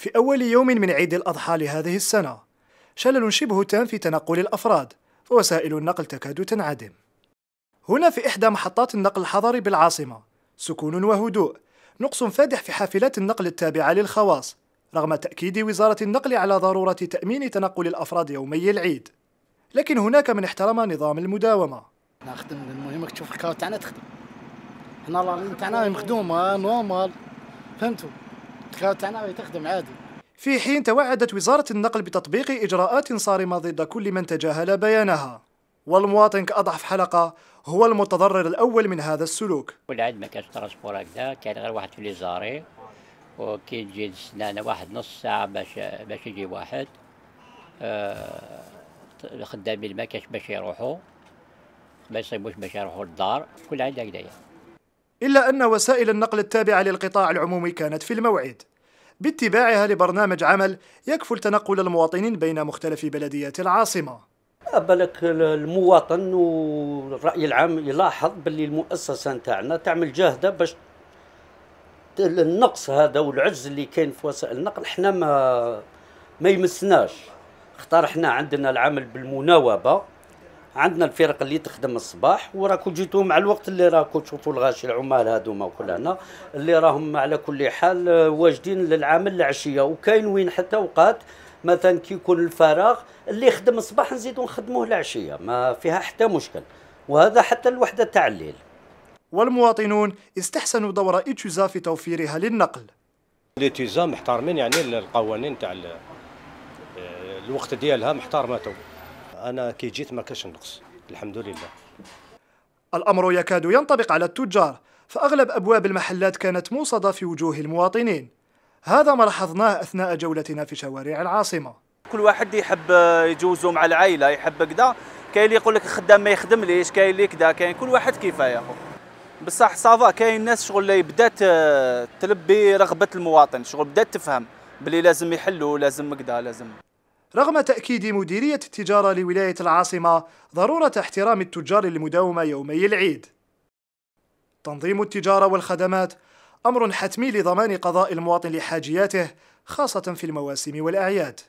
في أول يوم من عيد الأضحى لهذه السنة شلل شبه تام في تنقل الأفراد فوسائل النقل تكاد تنعدم هنا في إحدى محطات النقل الحضري بالعاصمة سكون وهدوء نقص فادح في حافلات النقل التابعة للخواص رغم تأكيد وزارة النقل على ضرورة تأمين تنقل الأفراد يومي العيد لكن هناك من احترم نظام المداومة نخدم المهم تشوف الكاو تاعنا تخدم هنا الله تاعنا مخدومة نورمال فهمتوا الخيارات تاعنا راهي تخدم عادي في حين توعدت وزارة النقل بتطبيق إجراءات صارمة ضد كل من تجاهل بيانها والمواطن كأضعف حلقة هو المتضرر الأول من هذا السلوك والعاد ما كانش ترانسبور هكذا كان غير واحد في ليزاري وكي تجي تستنى واحد نص ساعة باش باش يجي واحد آه الخدامين ما كانش باش يروحوا ما يصيبوش باش يروحوا للدار كل عاد هكذايا إلا أن وسائل النقل التابعة للقطاع العمومي كانت في الموعد باتباعها لبرنامج عمل يكفل تنقل المواطنين بين مختلف بلديات العاصمة آه، بالك المواطن والرأي العام يلاحظ باللي المؤسسة نتاعنا تعمل جاهدة باش النقص هذا والعجز اللي كاين في وسائل النقل احنا ما ما يمسناش اختار احنا عندنا العمل بالمناوبة عندنا الفرق اللي تخدم الصباح وراكم جيتوا مع الوقت اللي راكم تشوفوا الغاشي العمال هذوما وكل هنا اللي راهم على كل حال آه، واجدين للعمل العشيه وكاين وين حتى اوقات مثلا كي يكون الفراغ اللي يخدم الصباح نزيدوا نخدموه العشيه ما فيها حتى مشكل وهذا حتى الوحده تاع الليل والمواطنون استحسنوا دور ايتوزا في توفيرها للنقل ايتوزا محترمين يعني القوانين تاع آه، الوقت ديالها محترمه انا كي جيت ما كاش نقص الحمد لله الامر يكاد ينطبق على التجار فاغلب ابواب المحلات كانت موصده في وجوه المواطنين هذا ما لاحظناه اثناء جولتنا في شوارع العاصمه كل واحد يحب يجوزو مع العائله يحب كذا كاين اللي يقول لك الخدام ما يخدم ليش كاين اللي كذا كاين كل واحد كيفاه يا خو بصح صافا كاين ناس شغل اللي بدات آه، تلبي رغبه المواطن شغل بدات تفهم بلي لازم يحلوا لازم كذا لازم رغم تأكيد مديرية التجارة لولاية العاصمة ضرورة احترام التجار المداومة يومي العيد. تنظيم التجارة والخدمات أمر حتمي لضمان قضاء المواطن لحاجياته خاصة في المواسم والأعياد.